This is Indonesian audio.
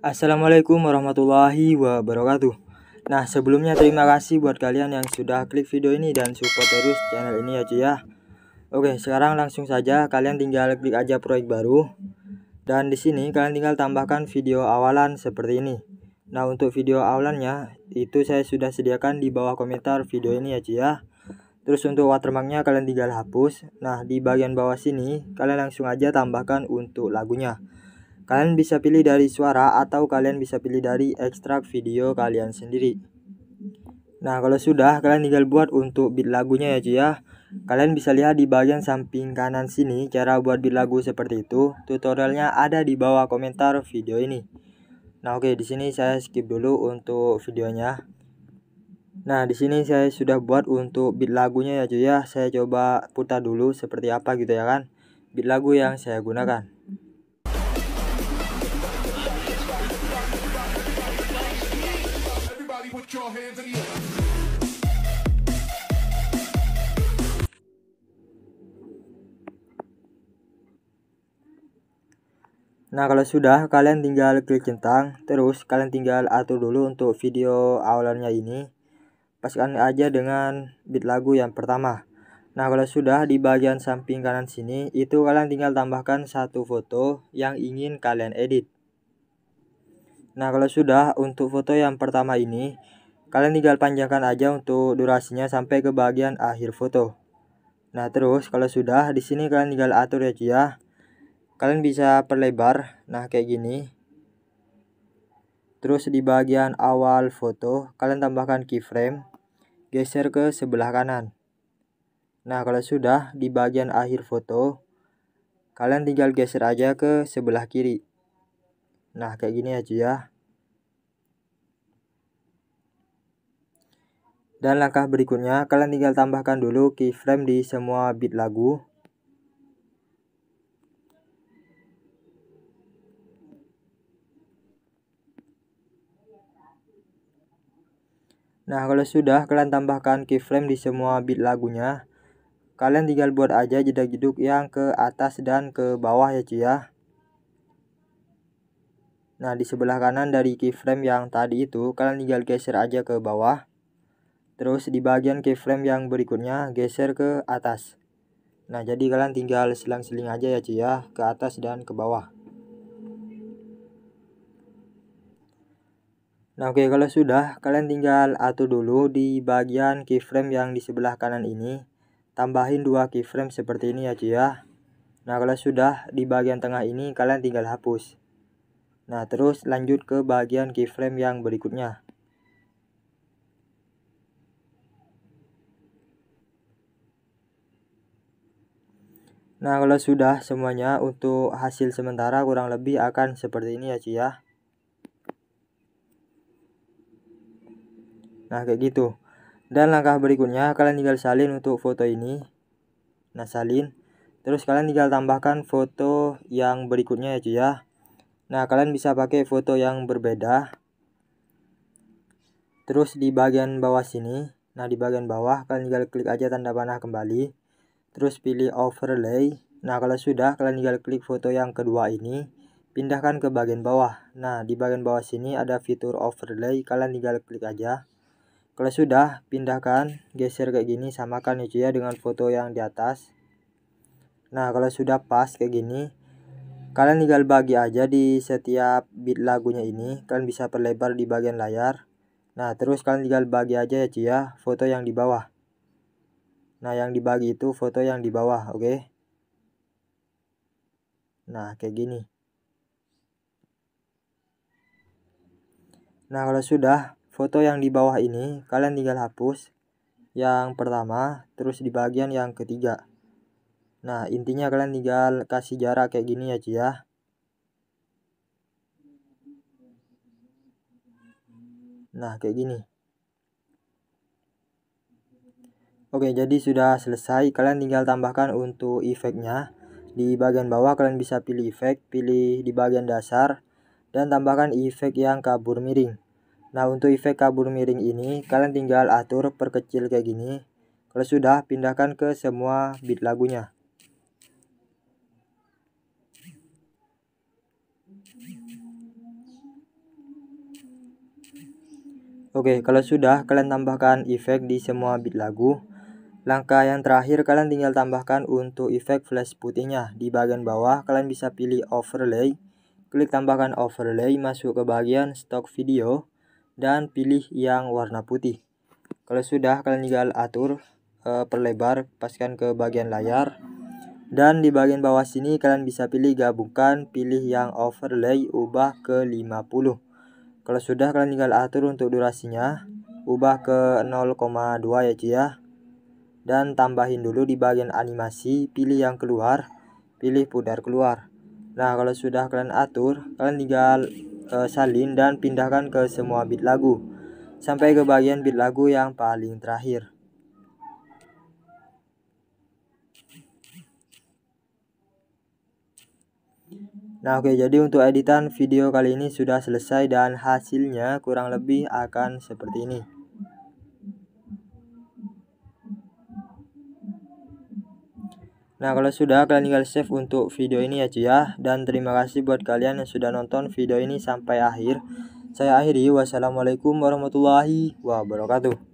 Assalamualaikum warahmatullahi wabarakatuh Nah sebelumnya terima kasih buat kalian yang sudah klik video ini dan support terus channel ini ya cuy ya Oke sekarang langsung saja kalian tinggal klik aja proyek baru Dan di sini kalian tinggal tambahkan video awalan seperti ini Nah untuk video awalannya itu saya sudah sediakan di bawah komentar video ini ya cuy ya Terus untuk watermarknya kalian tinggal hapus. Nah di bagian bawah sini kalian langsung aja tambahkan untuk lagunya. Kalian bisa pilih dari suara atau kalian bisa pilih dari ekstrak video kalian sendiri. Nah kalau sudah kalian tinggal buat untuk beat lagunya ya cuy ya. Kalian bisa lihat di bagian samping kanan sini cara buat beat lagu seperti itu. Tutorialnya ada di bawah komentar video ini. Nah oke di sini saya skip dulu untuk videonya. Nah, di sini saya sudah buat untuk beat lagunya ya cuy ya. Saya coba putar dulu seperti apa gitu ya kan. Beat lagu yang saya gunakan. Nah kalau sudah kalian tinggal klik centang terus kalian tinggal atur dulu untuk video awalnya ini Pastikan aja dengan bit lagu yang pertama. Nah, kalau sudah di bagian samping kanan sini, itu kalian tinggal tambahkan satu foto yang ingin kalian edit. Nah, kalau sudah untuk foto yang pertama ini, kalian tinggal panjangkan aja untuk durasinya sampai ke bagian akhir foto. Nah, terus kalau sudah di sini kalian tinggal atur ya, ya. Kalian bisa perlebar. Nah, kayak gini. Terus di bagian awal foto, kalian tambahkan keyframe, geser ke sebelah kanan. Nah, kalau sudah di bagian akhir foto, kalian tinggal geser aja ke sebelah kiri. Nah, kayak gini aja ya. Dan langkah berikutnya, kalian tinggal tambahkan dulu keyframe di semua beat lagu. Nah, kalau sudah kalian tambahkan keyframe di semua beat lagunya. Kalian tinggal buat aja jeda jeduk yang ke atas dan ke bawah ya cuy ya. Nah, di sebelah kanan dari keyframe yang tadi itu, kalian tinggal geser aja ke bawah. Terus di bagian keyframe yang berikutnya, geser ke atas. Nah, jadi kalian tinggal selang-seling aja ya cuy ya, ke atas dan ke bawah. Nah oke okay, kalau sudah kalian tinggal atur dulu di bagian keyframe yang di sebelah kanan ini. Tambahin dua keyframe seperti ini ya cuy ya. Nah kalau sudah di bagian tengah ini kalian tinggal hapus. Nah terus lanjut ke bagian keyframe yang berikutnya. Nah kalau sudah semuanya untuk hasil sementara kurang lebih akan seperti ini ya cuy ya. Nah, kayak gitu. Dan langkah berikutnya kalian tinggal salin untuk foto ini. Nah, salin. Terus kalian tinggal tambahkan foto yang berikutnya ya cuy ya. Nah, kalian bisa pakai foto yang berbeda. Terus di bagian bawah sini, nah di bagian bawah kalian tinggal klik aja tanda panah kembali. Terus pilih overlay. Nah, kalau sudah kalian tinggal klik foto yang kedua ini, pindahkan ke bagian bawah. Nah, di bagian bawah sini ada fitur overlay, kalian tinggal klik aja. Kalau sudah, pindahkan, geser kayak gini, samakan ya ya dengan foto yang di atas. Nah, kalau sudah pas kayak gini, kalian tinggal bagi aja di setiap bit lagunya ini. Kalian bisa perlebar di bagian layar. Nah, terus kalian tinggal bagi aja ya cuy ya, foto yang di bawah. Nah, yang dibagi itu foto yang di bawah, oke? Okay? Nah, kayak gini. Nah, kalau sudah, Foto yang di bawah ini kalian tinggal hapus yang pertama terus di bagian yang ketiga. Nah, intinya kalian tinggal kasih jarak kayak gini ya, cia ya. Nah, kayak gini. Oke, jadi sudah selesai. Kalian tinggal tambahkan untuk efeknya. Di bagian bawah kalian bisa pilih efek, pilih di bagian dasar, dan tambahkan efek yang kabur miring. Nah untuk efek kabur miring ini kalian tinggal atur perkecil kayak gini. Kalau sudah pindahkan ke semua beat lagunya. Oke, kalau sudah kalian tambahkan efek di semua beat lagu. Langkah yang terakhir kalian tinggal tambahkan untuk efek flash putihnya. Di bagian bawah kalian bisa pilih overlay. Klik tambahkan overlay masuk ke bagian stock video dan pilih yang warna putih. Kalau sudah, kalian tinggal atur e, perlebar, pastikan ke bagian layar. Dan di bagian bawah sini kalian bisa pilih gabungkan, pilih yang overlay, ubah ke 50. Kalau sudah kalian tinggal atur untuk durasinya, ubah ke 0,2 ya cuy ya. Dan tambahin dulu di bagian animasi, pilih yang keluar, pilih pudar keluar. Nah, kalau sudah kalian atur, kalian tinggal Eh, salin dan pindahkan ke semua bit lagu sampai ke bagian bit lagu yang paling terakhir. Nah oke okay, jadi untuk editan video kali ini sudah selesai dan hasilnya kurang lebih akan seperti ini. Nah kalau sudah kalian tinggal save untuk video ini ya cuy ya. Dan terima kasih buat kalian yang sudah nonton video ini sampai akhir. Saya akhiri wassalamualaikum warahmatullahi wabarakatuh.